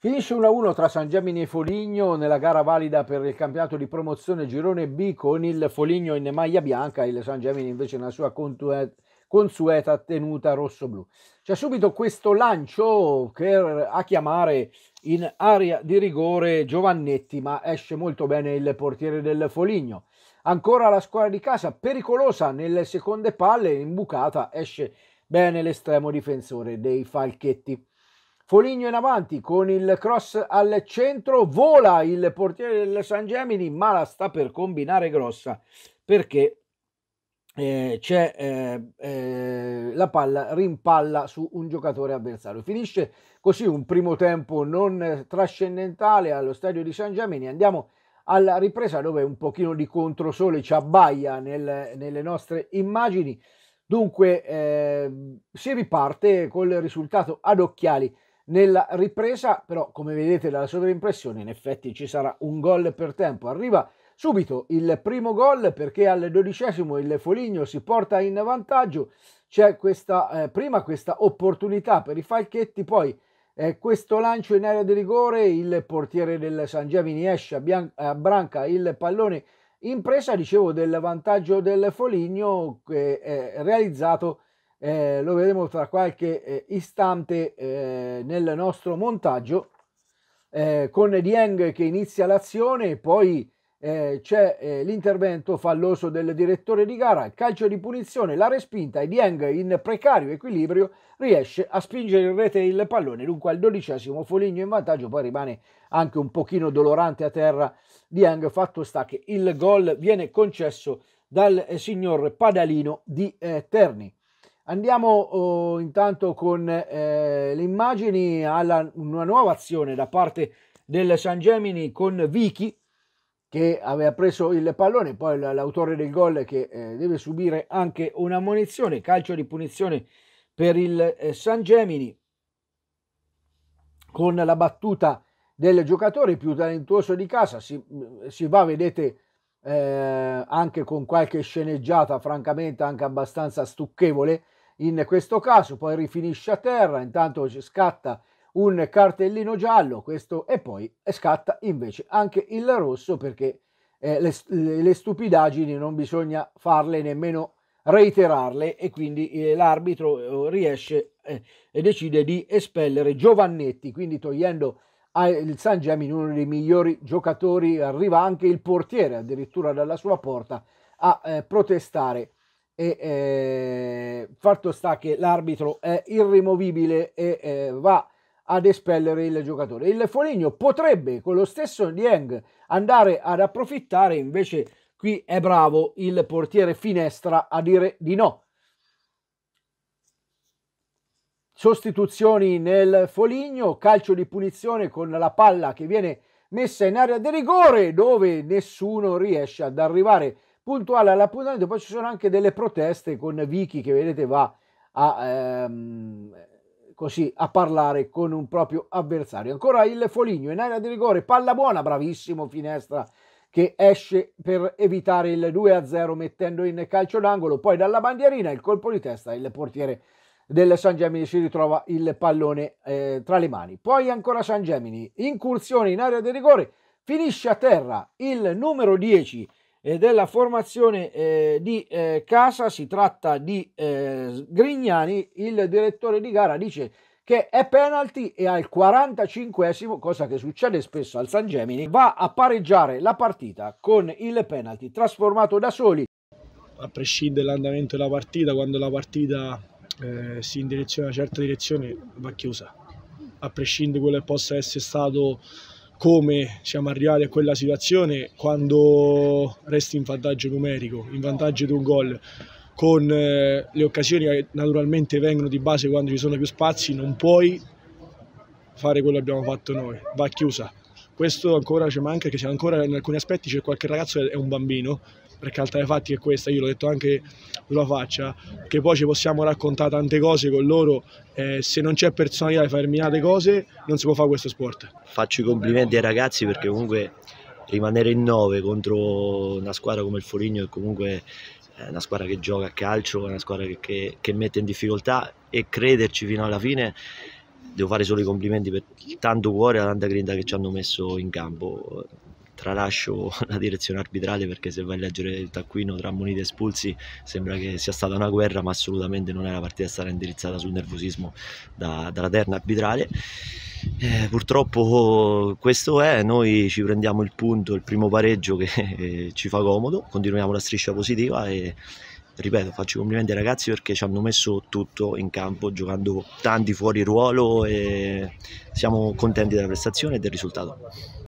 Finisce 1-1 tra San Gemini e Foligno nella gara valida per il campionato di promozione Girone B con il Foligno in maglia bianca e il San Gemini invece nella sua consueta tenuta rosso-blu. C'è subito questo lancio per, a chiamare in area di rigore Giovannetti, ma esce molto bene il portiere del Foligno. Ancora la squadra di casa, pericolosa nelle seconde palle, imbucata, esce bene l'estremo difensore dei Falchetti. Foligno in avanti con il cross al centro, vola il portiere del San Gemini, ma la sta per combinare grossa perché eh, c'è eh, eh, la palla rimpalla su un giocatore avversario. Finisce così un primo tempo non trascendentale allo stadio di San Gemini. Andiamo alla ripresa dove un pochino di controsole ci abbaia nel, nelle nostre immagini. Dunque eh, si riparte col risultato ad occhiali nella ripresa, però, come vedete dalla sovraimpressione, in effetti ci sarà un gol per tempo. Arriva subito il primo gol perché al dodicesimo il Foligno si porta in vantaggio. C'è questa, eh, prima questa opportunità per i Falchetti, poi eh, questo lancio in area di rigore, il portiere del San Giavini esce a, Bian- a branca il pallone in presa, dicevo, del vantaggio del Foligno eh, realizzato eh, lo vedremo tra qualche eh, istante eh, nel nostro montaggio eh, con Dieng che inizia l'azione poi eh, c'è eh, l'intervento falloso del direttore di gara, il calcio di punizione, la respinta e Dieng in precario equilibrio riesce a spingere in rete il pallone, dunque al dodicesimo Foligno in vantaggio, poi rimane anche un pochino dolorante a terra Dieng, fatto sta che il gol viene concesso dal signor Padalino di Terni. Andiamo oh, intanto con eh, le immagini alla una nuova azione da parte del San Gemini con Vichy che aveva preso il pallone, poi l'autore del gol che eh, deve subire anche una munizione, calcio di punizione per il eh, San Gemini con la battuta del giocatore più talentuoso di casa, si, mm, si va, vedete, eh, anche con qualche sceneggiata francamente anche abbastanza stucchevole, in questo caso, poi rifinisce a terra, intanto scatta un cartellino giallo questo, e poi scatta invece anche il rosso perché eh, le, le, stupidaggini non bisogna farle nemmeno reiterarle e quindi eh, l'arbitro eh, riesce eh, e decide di espellere Giovannetti, quindi togliendo il San Gemini uno dei migliori giocatori, arriva anche il portiere addirittura dalla sua porta a eh, protestare e eh, fatto sta che l'arbitro è irrimovibile e eh, va ad espellere il giocatore. Il Foligno potrebbe con lo stesso Dieng andare ad approfittare, invece qui è bravo il portiere Finestra a dire di no. Sostituzioni nel Foligno, calcio di punizione con la palla che viene messa in area di rigore dove nessuno riesce ad arrivare puntuale all'appuntamento. Poi ci sono anche delle proteste con Vicky che vedete va a, ehm, così, a parlare con un proprio avversario. Ancora il Foligno in area di rigore, palla buona, bravissimo Finestra che esce per evitare il 2-0 mettendo in calcio d'angolo, poi dalla bandierina il colpo di testa, il portiere del San Gemini si ritrova il pallone eh, tra le mani. Poi ancora San Gemini, incursione in area di rigore, finisce a terra il numero 10 eh, della formazione eh, di eh, casa, si tratta di eh, Grignani, il direttore di gara dice che è penalty e al 45esimo, cosa che succede spesso al San Gemini, va a pareggiare la partita con il penalty trasformato da soli. A prescindere dall'andamento della partita, quando la partita eh, si indirizza in una certa direzione va chiusa, a prescindere quello che possa essere stato come siamo arrivati a quella situazione quando resti in vantaggio numerico, in vantaggio di un gol con eh, le occasioni che naturalmente vengono di base quando ci sono più spazi, non puoi fare quello che abbiamo fatto noi, va chiusa. Questo ancora ci manca, che ancora in alcuni aspetti c'è qualche ragazzo che è un bambino, perché altri fatti è questa, io l'ho detto anche sulla faccia, che poi ci possiamo raccontare tante cose con loro, eh, se non c'è personalità di fare determinate cose non si può fare questo sport. Faccio i complimenti ai ragazzi perché comunque rimanere in nove contro una squadra come il Forigno che comunque è eh, una squadra che gioca a calcio, è una squadra che, che, che mette in difficoltà e crederci fino alla fine devo fare solo i complimenti per tanto cuore e tanta grinta che ci hanno messo in campo. Tralascio la direzione arbitrale perché se vai a leggere il taccuino tra ammoniti e espulsi sembra che sia stata una guerra, ma assolutamente non è la partita stata indirizzata sul nervosismo da, dalla terna arbitrale. Eh, purtroppo questo è, noi ci prendiamo il punto, il primo pareggio che eh, ci fa comodo, continuiamo la striscia positiva e ripeto, faccio i complimenti ai ragazzi perché ci hanno messo tutto in campo, giocando tanti fuori ruolo e siamo contenti della prestazione e del risultato.